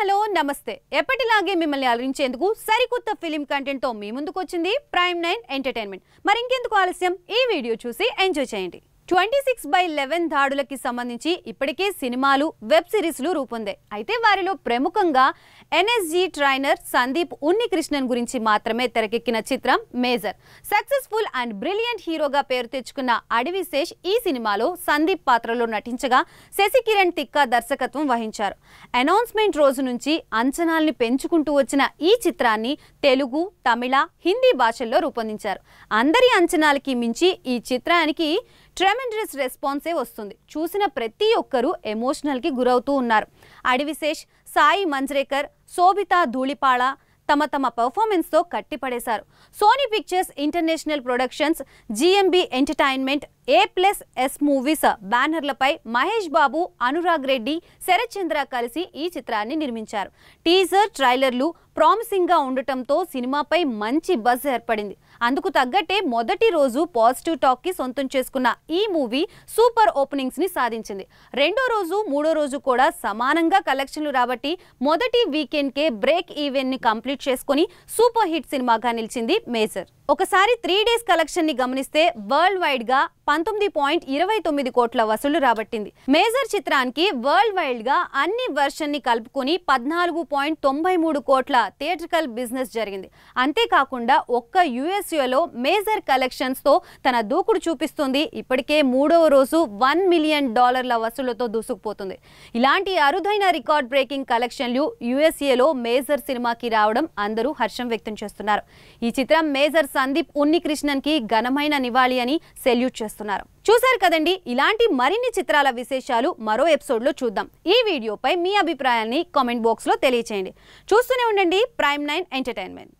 hello నమస్తే ఎప్పటిలాగే మిమ్మల్ని అలరించేందుకు సరికొత్త ఫిలిం కంటెంట్ తో మీ ముందుకు వచ్చింది ప్రైమ్ నైన్ ఎంటర్టైన్మెంట్ మరింకెందుకు ఆలస్యం ఈ వీడియో చూసి ఎంజాయ్ చేయండి ట్వంటీ సిక్స్ బై లెవెన్ దాడులకి సంబంధించి ఇప్పటికే సినిమాలు వెబ్ సిరీస్లు రూపొందాయి అయితే వారిలో ప్రముఖంగా ఎన్ఎస్జీ ట్రైనర్ సందీప్ ఉన్నికృష్ణన్ గురించి మాత్రమే తెరకెక్కిన చిత్రం మేజర్ సక్సెస్ఫుల్ అండ్ బ్రిలియంట్ హీరోగా పేరు తెచ్చుకున్న అడవి శేష్ ఈ సినిమాలో సందీప్ పాత్రలో నటించగా శశికిరణ్ తిక్కా దర్శకత్వం వహించారు అనౌన్స్మెంట్ రోజు నుంచి అంచనాల్ని పెంచుకుంటూ వచ్చిన ఈ చిత్రాన్ని తెలుగు తమిళ హిందీ భాషల్లో రూపొందించారు అందరి అంచనాలకి మించి ఈ చిత్రానికి ట్రెమెండరస్ రెస్పాన్సే వస్తుంది చూసిన ప్రతి ఒక్కరూ ఎమోషనల్కి గురవుతూ ఉన్నారు అడివిశేష్ సాయి మంజ్రేకర్ శోభిత ధూళిపాళ తమ తమ పర్ఫార్మెన్స్తో కట్టిపడేశారు Sony Pictures International Productions GMB Entertainment A plus S Movies బ్యానర్లపై మహేష్ బాబు అనురాగ్ రెడ్డి శరత్ చంద్ర కలిసి ఈ చిత్రాన్ని నిర్మించారు టీజర్ ట్రైలర్లు గా ఉండటంతో సినిమాపై మంచి బజ్ ఏర్పడింది అందుకు తగ్గట్టే మొదటి రోజు పాజిటివ్ టాక్కి సొంతం చేసుకున్న ఈ మూవీ సూపర్ ఓపెనింగ్స్ని సాధించింది రెండో రోజు మూడో రోజు కూడా సమానంగా కలెక్షన్లు రాబట్టి మొదటి వీకెండ్ కే బ్రేక్ ఈవెంట్ని కంప్లీట్ చేసుకుని సూపర్ హిట్ సినిమాగా నిలిచింది మేజర్ ఒకసారి త్రీ డేస్ కలెక్షన్ని గమనిస్తే వరల్డ్ వైడ్గా పంతొమ్మిది పాయింట్ ఇరవై తొమ్మిది కోట్ల వసూళ్లు రాబట్టింది మేజర్ చిత్రానికి వరల్డ్ గా అన్ని ని కలుపుకుని పద్నాలుగు పాయింట్ తొంభై మూడు కోట్ల థియేట్రికల్ బిజినెస్ జరిగింది అంతేకాకుండా ఒక్క యుఎస్ఏలో మేజర్ కలెక్షన్స్తో తన దూకుడు చూపిస్తుంది ఇప్పటికే మూడవ రోజు వన్ మిలియన్ డాలర్ల వసూళ్లతో దూసుకుపోతుంది ఇలాంటి అరుదైన రికార్డ్ బ్రేకింగ్ కలెక్షన్లు యుఎస్ఏలో మేజర్ సినిమాకి రావడం అందరూ హర్షం వ్యక్తం చేస్తున్నారు ఈ చిత్రం మేజర్ సందీప్ ఉన్నికృష్ణన్కి ఘనమైన నివాళి అని సెల్యూట్ చేస్తున్నారు చూశారు కదండి ఇలాంటి మరిన్ని చిత్రాల విశేషాలు మరో ఎపిసోడ్లో చూద్దాం ఈ వీడియోపై మీ అభిప్రాయాన్ని కామెంట్ బాక్స్లో తెలియచేయండి చూస్తూనే ఉండండి प्राइम नाइन एंटरटेनमेंट